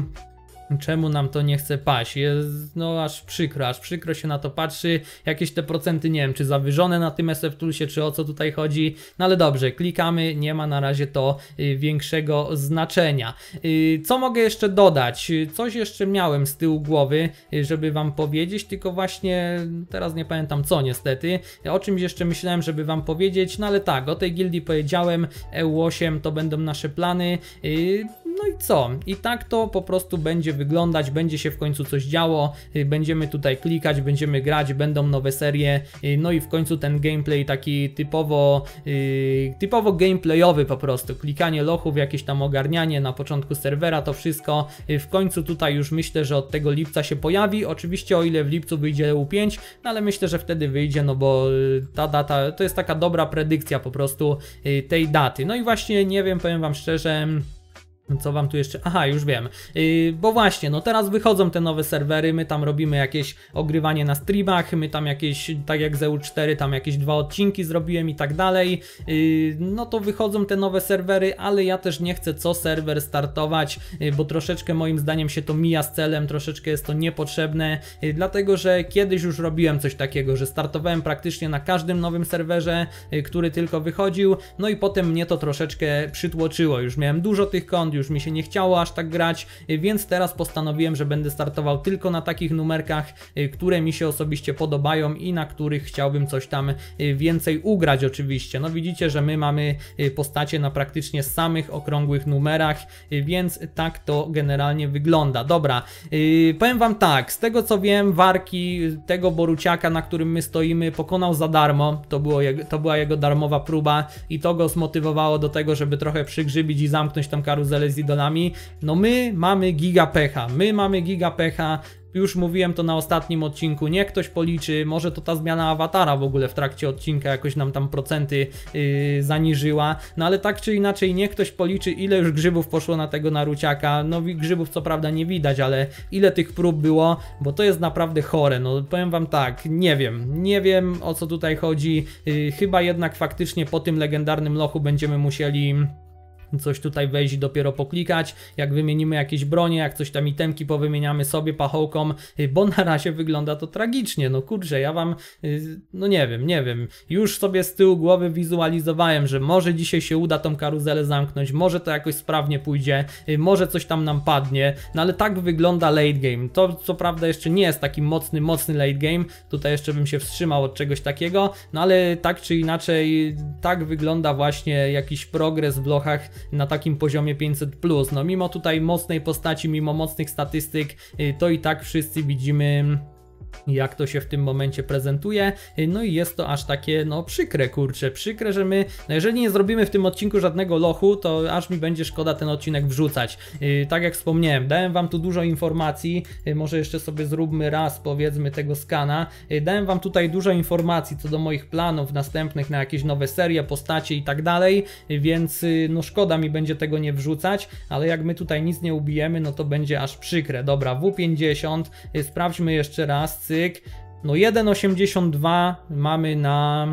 Speaker 1: czemu nam to nie chce paść. Jest, no aż przykro, aż przykro się na to patrzy. Jakieś te procenty, nie wiem, czy zawyżone na tym SF Toolsie, czy o co tutaj chodzi. No ale dobrze, klikamy, nie ma na razie to y, większego znaczenia. Y, co mogę jeszcze dodać? Coś jeszcze miałem z tyłu głowy, y, żeby wam powiedzieć, tylko właśnie teraz nie pamiętam co niestety. O czymś jeszcze myślałem, żeby wam powiedzieć, no ale tak, o tej gildii powiedziałem, EU8 to będą nasze plany. No i co? I tak to po prostu będzie wyglądać, będzie się w końcu coś działo, y, będziemy tutaj klikać, będziemy grać, będą nowe serie, y, no i w końcu ten gameplay taki typowo, y, typowo gameplayowy po prostu, klikanie lochów, jakieś tam ogarnianie na początku serwera, to wszystko w końcu tutaj już myślę, że od tego lipca się pojawi, oczywiście o ile w lipcu wyjdzie U5, no ale myślę, że wtedy wyjdzie, no bo ta data, to jest taka dobra predykcja po prostu tej daty, no i właśnie nie wiem, powiem Wam szczerze, co wam tu jeszcze? Aha, już wiem. Yy, bo właśnie, no teraz wychodzą te nowe serwery, my tam robimy jakieś ogrywanie na streamach, my tam jakieś, tak jak z 4 tam jakieś dwa odcinki zrobiłem i tak dalej. Yy, no to wychodzą te nowe serwery, ale ja też nie chcę co serwer startować, yy, bo troszeczkę moim zdaniem się to mija z celem, troszeczkę jest to niepotrzebne, yy, dlatego że kiedyś już robiłem coś takiego, że startowałem praktycznie na każdym nowym serwerze, yy, który tylko wychodził, no i potem mnie to troszeczkę przytłoczyło, już miałem dużo tych kont, już mi się nie chciało aż tak grać, więc teraz postanowiłem, że będę startował tylko na takich numerkach, y, które mi się osobiście podobają i na których chciałbym coś tam y, więcej ugrać oczywiście. No widzicie, że my mamy y, postacie na praktycznie samych okrągłych numerach, więc tak to generalnie wygląda. Dobra, powiem Wam tak, z tego co wiem, Warki, tego Boruciaka, na którym my stoimy, pokonał za darmo, to, było to była jego darmowa próba i to go zmotywowało do tego, żeby trochę przygrzybić i zamknąć tą karuzelę z idolami. No my mamy giga pecha, my mamy giga pecha, już mówiłem to na ostatnim odcinku, niech ktoś policzy, może to ta zmiana awatara w ogóle w trakcie odcinka jakoś nam tam procenty yy, zaniżyła, no ale tak czy inaczej niech ktoś policzy ile już grzybów poszło na tego Naruciaka, no grzybów co prawda nie widać, ale ile tych prób było, bo to jest naprawdę chore, no powiem wam tak, nie wiem, nie wiem o co tutaj chodzi, yy, chyba jednak faktycznie po tym legendarnym lochu będziemy musieli coś tutaj wejść dopiero poklikać, jak wymienimy jakieś bronie, jak coś tam itemki powymieniamy sobie pachołkom, y, bo na razie wygląda to tragicznie, no kurczę, ja wam, y, no nie wiem, nie wiem, już sobie z tyłu głowy wizualizowałem, że może dzisiaj się uda tą karuzelę zamknąć, może to jakoś sprawnie pójdzie, y, może coś tam nam padnie, no ale tak wygląda late game, to co prawda jeszcze nie jest taki mocny, mocny late game, tutaj jeszcze bym się wstrzymał od czegoś takiego, no ale tak czy inaczej, tak wygląda właśnie jakiś progres w lochach na takim poziomie 500. No, mimo tutaj mocnej postaci, mimo mocnych statystyk, y, to i tak wszyscy widzimy jak to się w tym momencie prezentuje. No i jest to aż takie, no przykre, kurczę, przykre, że my, no jeżeli nie zrobimy w tym odcinku żadnego lochu, to aż mi będzie szkoda ten odcinek wrzucać. Y, tak jak wspomniałem, dałem wam tu dużo informacji, y, może jeszcze sobie zróbmy raz, powiedzmy, tego skana. Y, dałem wam tutaj dużo informacji co do moich planów następnych na jakieś nowe serie, postacie i tak dalej, więc no szkoda mi będzie tego nie wrzucać, ale jak my tutaj nic nie ubijemy, no to będzie aż przykre. Dobra, W50, sprawdźmy jeszcze raz, cyk. No 1,82 mamy na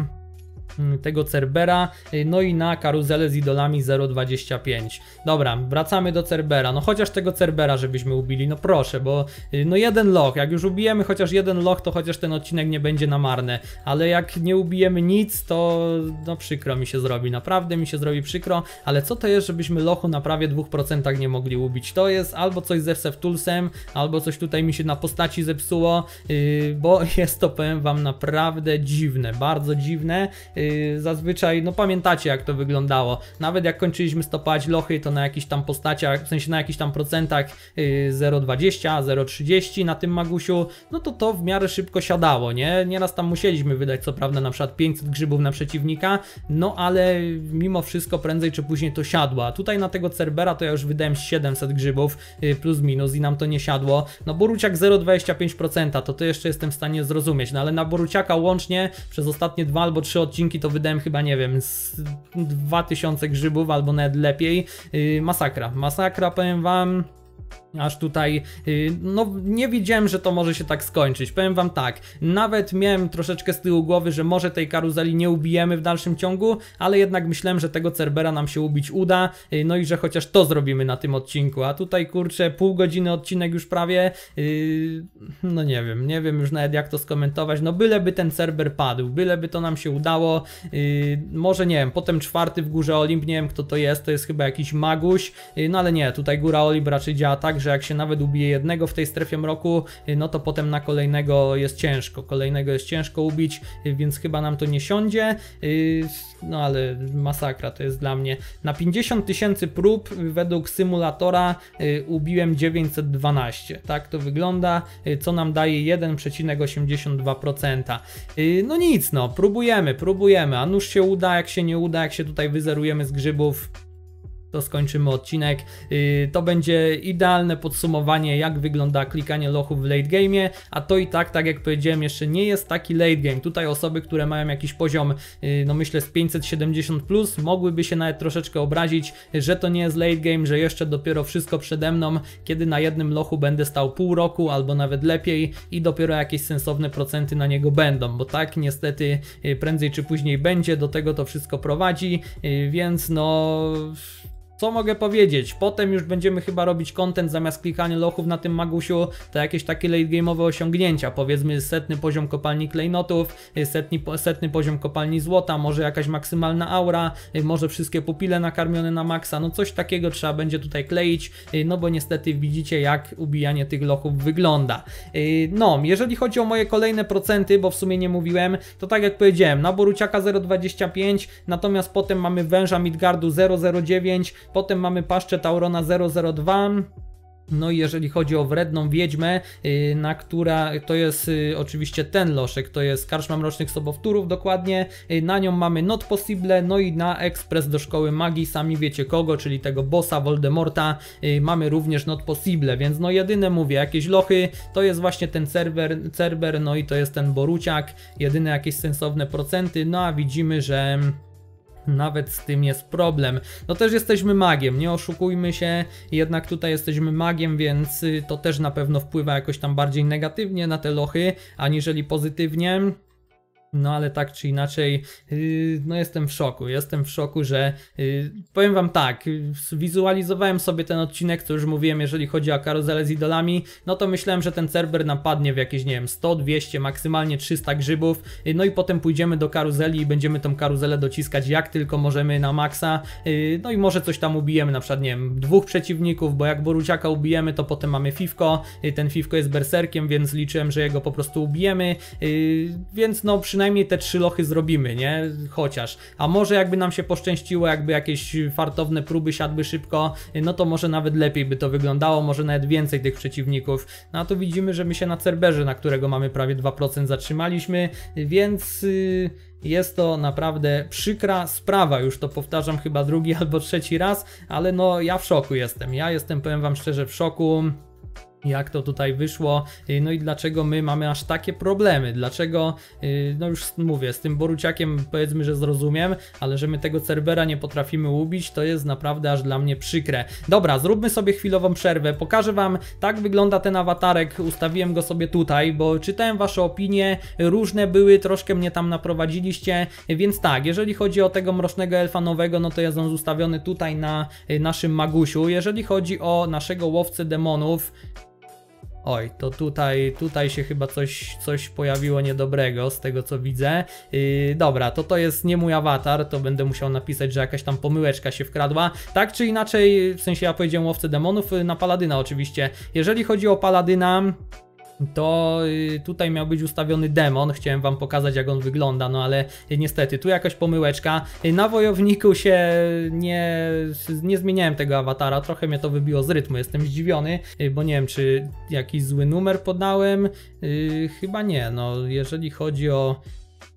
Speaker 1: Mm, tego Cerbera, y, no i na karuzelę z idolami 0,25. Dobra, wracamy do Cerbera, no chociaż tego Cerbera żebyśmy ubili, no proszę, bo y, no jeden loch, jak już ubijemy chociaż jeden loch, to chociaż ten odcinek nie będzie na marne, ale jak nie ubijemy nic, to no przykro mi się zrobi, naprawdę mi się zrobi przykro, ale co to jest, żebyśmy lochu na prawie 2% nie mogli ubić, to jest albo coś ze FSF Toolsem, albo coś tutaj mi się na postaci zepsuło, yy, bo jest to, powiem wam, naprawdę dziwne, bardzo dziwne, yy, Y, zazwyczaj, no pamiętacie jak to wyglądało. Nawet jak kończyliśmy stopać lochy, to na jakichś tam postaciach, w sensie na jakichś tam procentach 0,20, y, 0,30 na tym magusiu, no to to w miarę szybko siadało, nie? Nieraz tam musieliśmy wydać co prawda na przykład 500 grzybów na przeciwnika, no ale mimo wszystko prędzej czy później to siadło. A tutaj na tego Cerbera to ja już wydałem 700 grzybów y, plus minus i nam to nie siadło. No Boruciak 0,25% to to jeszcze jestem w stanie zrozumieć, no ale na Boruciaka łącznie przez ostatnie dwa albo trzy odcinki to wydałem chyba, nie wiem, z 2000 grzybów albo nawet lepiej. Y, masakra, masakra powiem wam. Aż tutaj, y, no nie widziałem, że to może się tak skończyć. Powiem wam tak, nawet miałem troszeczkę z tyłu głowy, że może tej karuzeli nie ubijemy w dalszym ciągu, ale jednak myślałem, że tego Cerbera nam się ubić uda, y, no i że chociaż to zrobimy na tym odcinku. A tutaj kurczę, pół godziny odcinek już prawie, yy, no nie wiem, nie wiem już nawet jak to skomentować. No byleby ten Cerber padł, byleby to nam się udało. Yy, może nie wiem, potem czwarty w górze Olimp, nie wiem kto to jest, to jest chyba jakiś Maguś, yy, no ale nie, tutaj góra Olimp raczej działa tak, że jak się nawet ubije jednego w tej strefie mroku, y, no to potem na kolejnego jest ciężko. Kolejnego jest ciężko ubić, y, więc chyba nam to nie siądzie. Y, no ale masakra to jest dla mnie. Na 50 tysięcy prób według symulatora ubiłem 912. Tak to wygląda, co nam daje 1,82%. No nic, no próbujemy, próbujemy. A nuż się uda, jak się nie uda, jak się tutaj wyzerujemy z grzybów, to skończymy odcinek. Y, to będzie idealne podsumowanie, jak wygląda klikanie lochów w late game, a to i tak, tak jak powiedziałem, jeszcze nie jest taki late game. Tutaj osoby, które mają jakiś poziom, y, no myślę z 570+, plus, mogłyby się nawet troszeczkę obrazić, że to nie jest late game, że jeszcze dopiero wszystko przede mną, kiedy na jednym lochu będę stał pół roku albo nawet lepiej i dopiero jakieś sensowne procenty na niego będą, bo tak niestety y, prędzej czy później będzie, do tego to wszystko prowadzi, więc no co mogę powiedzieć? Potem już będziemy chyba robić content zamiast klikania lochów na tym magusiu, to jakieś takie late game'owe osiągnięcia, powiedzmy setny poziom kopalni klejnotów, y, setni, setny poziom kopalni złota, może jakaś maksymalna aura, y, może wszystkie pupile nakarmione na maksa, no coś takiego trzeba będzie tutaj kleić, y, no bo niestety widzicie jak ubijanie tych lochów wygląda. No, jeżeli chodzi o moje kolejne procenty, bo w sumie nie mówiłem, to tak jak powiedziałem, na Boruciaka 0,25, natomiast potem mamy Węża Midgardu 0,09, Potem mamy paszczę Taurona 002. No i jeżeli chodzi o wredną wiedźmę, y, na która to jest y, oczywiście ten loszek, to jest karczma mrocznych sobowtórów dokładnie, y, na nią mamy Not Possible, no i na ekspres do szkoły magii, sami wiecie kogo, czyli tego bossa Voldemorta, mamy również Not Possible, więc no jedyne mówię, jakieś lochy, to jest właśnie ten Cerber. serwer no i to jest ten Boruciak, jedyne jakieś sensowne procenty, no a widzimy, że nawet z tym jest problem. No też jesteśmy magiem, nie oszukujmy się, jednak tutaj jesteśmy magiem, więc y, to też na pewno wpływa jakoś tam bardziej negatywnie na te lochy, aniżeli pozytywnie no ale tak czy inaczej, y, no jestem w szoku. Jestem w szoku, że y, powiem Wam tak, y, wizualizowałem sobie ten odcinek, co już mówiłem, jeżeli chodzi o karuzelę z idolami, no to myślałem, że ten Cerber napadnie w jakieś, nie wiem, 100, 200, maksymalnie 300 grzybów, no i potem pójdziemy do karuzeli i będziemy tą karuzelę dociskać jak tylko możemy na maksa, no i może coś tam ubijemy, na przykład, nie wiem, dwóch przeciwników, bo jak Boruciaka ubijemy, to potem mamy Fifko, ten Fifko jest berserkiem, więc liczyłem, że jego po prostu ubijemy, więc no przynajmniej przynajmniej te trzy lochy zrobimy, nie? Chociaż. A może jakby nam się poszczęściło, jakby jakieś fartowne próby siadły szybko, no to może nawet lepiej by to wyglądało, może nawet więcej tych przeciwników. No a tu widzimy, że my się na Cerberze, na którego mamy prawie 2% zatrzymaliśmy, więc... Y, jest to naprawdę przykra sprawa, już to powtarzam chyba drugi albo trzeci raz, ale no ja w szoku jestem. Ja jestem, powiem Wam szczerze, w szoku jak to tutaj wyszło, y, no i dlaczego my mamy aż takie problemy, dlaczego, y, no już mówię, z tym Boruciakiem powiedzmy, że zrozumiem, ale że my tego Cerbera nie potrafimy ubić, to jest naprawdę aż dla mnie przykre. Dobra, zróbmy sobie chwilową przerwę, pokażę Wam, tak wygląda ten awatarek, ustawiłem go sobie tutaj, bo czytałem Wasze opinie, różne były, troszkę mnie tam naprowadziliście, więc tak, jeżeli chodzi o tego mrocznego elfa nowego, no to jest on ustawiony tutaj na y, naszym magusiu, jeżeli chodzi o naszego łowcę demonów, Oj, to tutaj, tutaj się chyba coś, coś pojawiło niedobrego z tego co widzę. Yy, dobra, to to jest nie mój awatar, to będę musiał napisać, że jakaś tam pomyłeczka się wkradła. Tak czy inaczej, w sensie ja powiedziałem łowcy demonów, yy, na Paladyna oczywiście. Jeżeli chodzi o Paladyna to y, tutaj miał być ustawiony demon, chciałem wam pokazać jak on wygląda, no ale niestety tu jakaś pomyłeczka. Y, na wojowniku się nie, nie zmieniałem tego awatara, trochę mnie to wybiło z rytmu, jestem zdziwiony, y, bo nie wiem czy jakiś zły numer podałem, chyba nie, no jeżeli chodzi o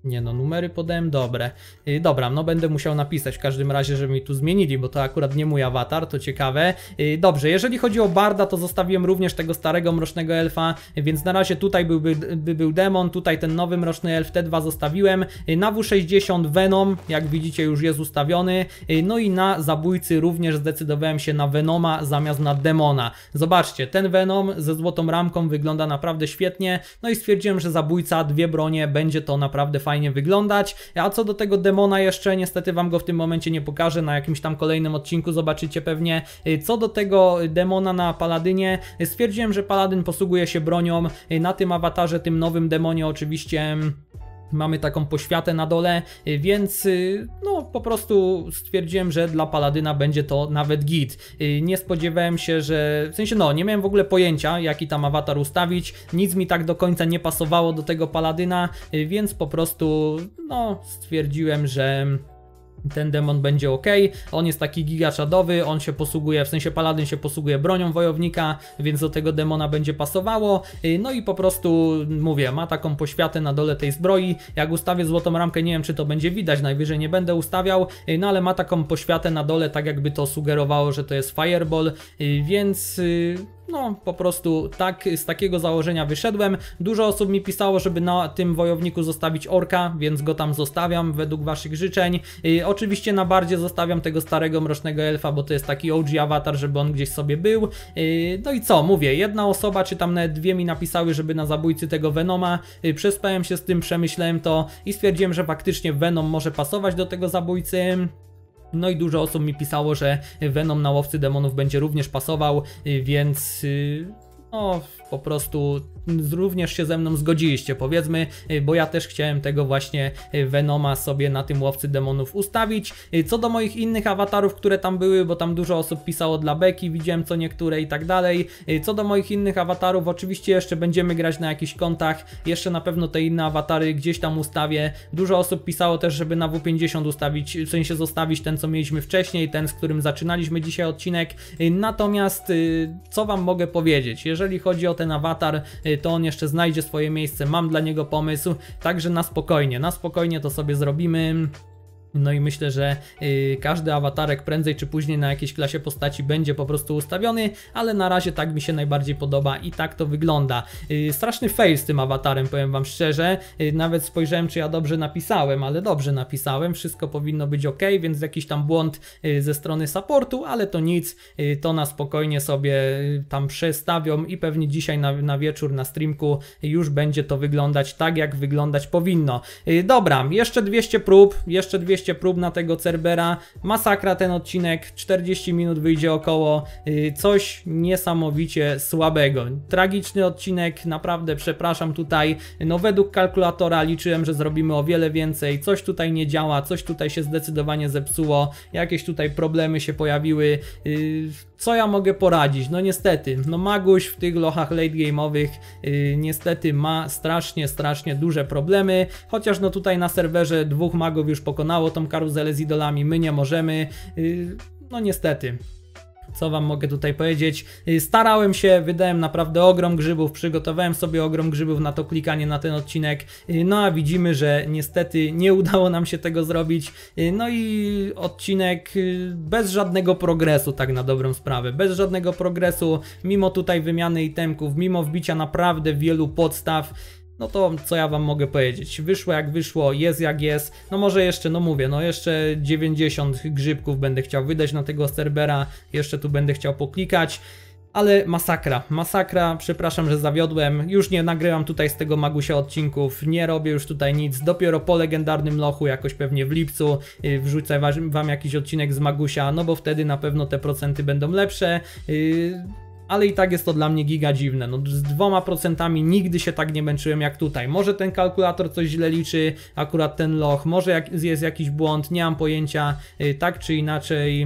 Speaker 1: nie no, numery podałem dobre. Y, dobra, no będę musiał napisać w każdym razie, żeby mi tu zmienili, bo to akurat nie mój awatar, to ciekawe. Y, dobrze, jeżeli chodzi o Barda, to zostawiłem również tego starego mrocznego elfa, więc na razie tutaj byłby, by był demon, tutaj ten nowy mroczny elf T2 zostawiłem. Y, na W60 Venom, jak widzicie już jest ustawiony. no i na zabójcy również zdecydowałem się na Venoma zamiast na demona. Zobaczcie, ten Venom ze złotą ramką wygląda naprawdę świetnie, no i stwierdziłem, że zabójca, dwie bronie, będzie to naprawdę fajne fajnie wyglądać. A co do tego demona jeszcze, niestety Wam go w tym momencie nie pokażę, na jakimś tam kolejnym odcinku zobaczycie pewnie. Y, co do tego demona na Paladynie, y, stwierdziłem, że Paladyn posługuje się bronią y, na tym awatarze, tym nowym demonie oczywiście... Mm, Mamy taką poświatę na dole, y, więc y, no po prostu stwierdziłem, że dla Paladyna będzie to nawet git. Y, nie spodziewałem się, że w sensie no nie miałem w ogóle pojęcia jaki tam awatar ustawić, nic mi tak do końca nie pasowało do tego Paladyna, więc po prostu no stwierdziłem, że ten demon będzie ok. On jest taki gigaczadowy, on się posługuje, w sensie paladyn się posługuje bronią wojownika, więc do tego demona będzie pasowało. Y, no i po prostu, mówię, ma taką poświatę na dole tej zbroi. Jak ustawię złotą ramkę, nie wiem czy to będzie widać, najwyżej nie będę ustawiał, y, no ale ma taką poświatę na dole, tak jakby to sugerowało, że to jest fireball, y, więc no po prostu tak z takiego założenia wyszedłem. Dużo osób mi pisało, żeby na tym wojowniku zostawić orka, więc go tam zostawiam według waszych życzeń. Yy, oczywiście na bardzie zostawiam tego starego mrocznego elfa, bo to jest taki OG awatar, żeby on gdzieś sobie był. Yy, no i co, mówię, jedna osoba czy tam nawet dwie mi napisały, żeby na zabójcy tego Venoma. Yy, przespałem się z tym, przemyślałem to i stwierdziłem, że faktycznie Venom może pasować do tego zabójcy. No i dużo osób mi pisało, że Venom na łowcy demonów będzie również pasował, y, więc y, no po prostu również się ze mną zgodziliście, powiedzmy, y, bo ja też chciałem tego właśnie y, Venoma sobie na tym łowcy demonów ustawić. Y, co do moich innych awatarów, które tam były, bo tam dużo osób pisało dla Beki, widziałem co niektóre i tak dalej. Co do moich innych awatarów, oczywiście jeszcze będziemy grać na jakichś kontach, jeszcze na pewno te inne awatary gdzieś tam ustawię. Dużo osób pisało też, żeby na W50 ustawić, w sensie zostawić ten, co mieliśmy wcześniej, ten, z którym zaczynaliśmy dzisiaj odcinek. Natomiast co Wam mogę powiedzieć, jeżeli chodzi o ten awatar, y, to on jeszcze znajdzie swoje miejsce, mam dla niego pomysł, także na spokojnie, na spokojnie to sobie zrobimy. No i myślę, że yy, każdy awatarek prędzej czy później na jakiejś klasie postaci będzie po prostu ustawiony, ale na razie tak mi się najbardziej podoba i tak to wygląda. Yy, straszny fail z tym awatarem, powiem Wam szczerze. Yy, nawet spojrzałem, czy ja dobrze napisałem, ale dobrze napisałem. Wszystko powinno być ok, więc jakiś tam błąd y, ze strony supportu, ale to nic. Y, to na spokojnie sobie y, tam przestawią i pewnie dzisiaj na, na, wieczór na streamku już będzie to wyglądać tak, jak wyglądać powinno. dobra, jeszcze 200 prób, jeszcze 200 200 prób na tego Cerbera, masakra ten odcinek, 40 minut wyjdzie około, y, coś niesamowicie słabego. Tragiczny odcinek, naprawdę przepraszam tutaj, no według kalkulatora liczyłem, że zrobimy o wiele więcej, coś tutaj nie działa, coś tutaj się zdecydowanie zepsuło, jakieś tutaj problemy się pojawiły, y, co ja mogę poradzić? No niestety, no Maguś w tych lochach late game'owych yy, niestety ma strasznie, strasznie duże problemy, chociaż no tutaj na serwerze dwóch magów już pokonało tą karuzelę z idolami, my nie możemy, yy, no niestety co wam mogę tutaj powiedzieć? Y, starałem się, wydałem naprawdę ogrom grzybów, przygotowałem sobie ogrom grzybów na to klikanie na ten odcinek, y, no a widzimy, że niestety nie udało nam się tego zrobić, y, no i odcinek bez żadnego progresu, tak na dobrą sprawę, bez żadnego progresu, mimo tutaj wymiany itemków, mimo wbicia naprawdę wielu podstaw, no to co ja wam mogę powiedzieć? Wyszło jak wyszło, jest jak jest. No może jeszcze, no mówię, no jeszcze 90 grzybków będę chciał wydać na tego serbera. jeszcze tu będę chciał poklikać. Ale masakra, masakra, przepraszam, że zawiodłem, już nie nagrywam tutaj z tego Magusia odcinków, nie robię już tutaj nic, dopiero po legendarnym lochu, jakoś pewnie w lipcu, y, wrzucę wam jakiś odcinek z Magusia, no bo wtedy na pewno te procenty będą lepsze. Y, ale i tak jest to dla mnie giga dziwne. No, z dwoma procentami nigdy się tak nie męczyłem jak tutaj. Może ten kalkulator coś źle liczy, akurat ten loch, może jest jakiś błąd, nie mam pojęcia, y, tak czy inaczej.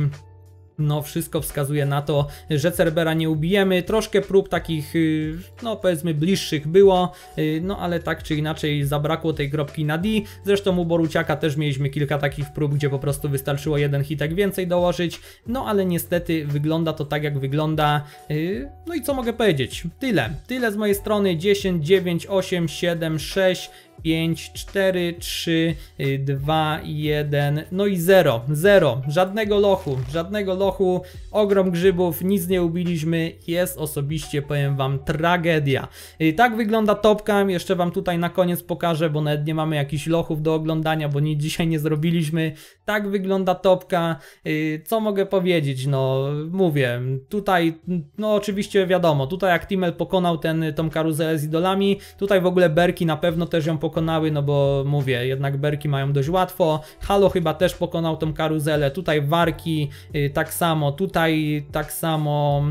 Speaker 1: No, wszystko wskazuje na to, że Cerbera nie ubijemy. Troszkę prób takich, y, no powiedzmy, bliższych było, y, no ale tak czy inaczej zabrakło tej kropki na D. Zresztą u Boruciaka też mieliśmy kilka takich prób, gdzie po prostu wystarczyło jeden hitek więcej dołożyć, no ale niestety wygląda to tak, jak wygląda. Y, no i co mogę powiedzieć? Tyle. Tyle z mojej strony. 10, 9, 8, 7, 6, 5, 4, 3, 2, 1, no i 0, 0, żadnego lochu, żadnego lochu, ogrom grzybów, nic nie ubiliśmy, jest osobiście, powiem Wam, tragedia. Y, tak wygląda topka, jeszcze Wam tutaj na koniec pokażę, bo nawet nie mamy jakichś lochów do oglądania, bo nic dzisiaj nie zrobiliśmy. Tak wygląda topka, y, co mogę powiedzieć, no mówię, tutaj, no oczywiście wiadomo, tutaj jak Timel pokonał ten, y, tą karuzelę z idolami, tutaj w ogóle Berki na pewno też ją pokonał, pokonały, no bo mówię, jednak berki mają dość łatwo. Halo chyba też pokonał tą karuzelę, tutaj warki y, tak samo, tutaj tak samo.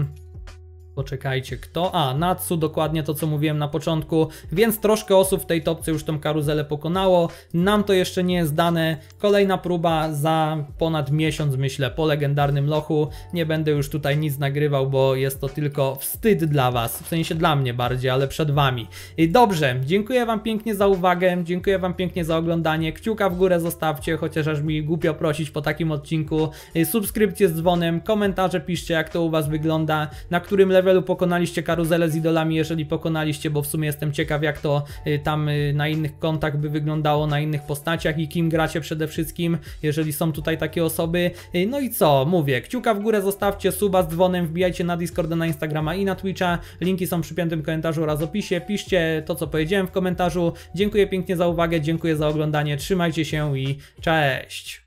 Speaker 1: Poczekajcie, kto? A, Natsu, dokładnie to co mówiłem na początku, więc troszkę osób w tej topce już tą karuzelę pokonało, nam to jeszcze nie jest dane, kolejna próba za ponad miesiąc myślę po legendarnym lochu, nie będę już tutaj nic nagrywał, bo jest to tylko wstyd dla Was, w sensie dla mnie bardziej, ale przed Wami. I dobrze, dziękuję Wam pięknie za uwagę, dziękuję Wam pięknie za oglądanie, kciuka w górę zostawcie, chociaż aż mi głupio prosić po takim odcinku, y, subskrypcję z dzwonem, komentarze piszcie jak to u Was wygląda, na którym lepiej levelu pokonaliście karuzelę z idolami, jeżeli pokonaliście, bo w sumie jestem ciekaw jak to y, tam y, na innych kontach by wyglądało, na innych postaciach i kim gracie przede wszystkim, jeżeli są tutaj takie osoby. Y, no i co, mówię, kciuka w górę zostawcie, suba z dzwonem, wbijajcie na Discorda, na Instagrama i na Twitcha, linki są przy piątym komentarzu oraz opisie, piszcie to co powiedziałem w komentarzu, dziękuję pięknie za uwagę, dziękuję za oglądanie, trzymajcie się i cześć!